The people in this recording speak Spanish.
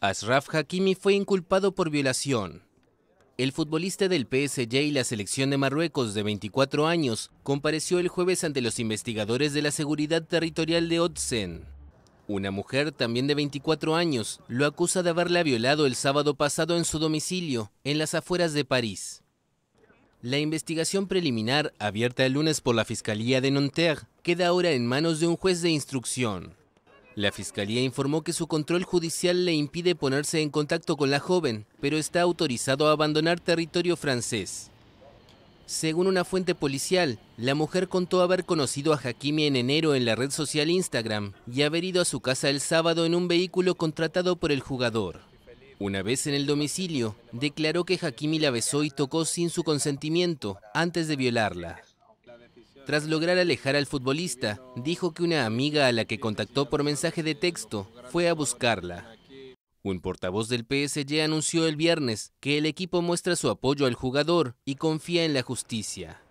Asraf Hakimi fue inculpado por violación. El futbolista del PSG y la selección de Marruecos de 24 años compareció el jueves ante los investigadores de la seguridad territorial de Otsen. Una mujer también de 24 años lo acusa de haberla violado el sábado pasado en su domicilio, en las afueras de París. La investigación preliminar, abierta el lunes por la Fiscalía de Nanterre, queda ahora en manos de un juez de instrucción. La fiscalía informó que su control judicial le impide ponerse en contacto con la joven, pero está autorizado a abandonar territorio francés. Según una fuente policial, la mujer contó haber conocido a Hakimi en enero en la red social Instagram y haber ido a su casa el sábado en un vehículo contratado por el jugador. Una vez en el domicilio, declaró que Hakimi la besó y tocó sin su consentimiento antes de violarla. Tras lograr alejar al futbolista, dijo que una amiga a la que contactó por mensaje de texto fue a buscarla. Un portavoz del PSG anunció el viernes que el equipo muestra su apoyo al jugador y confía en la justicia.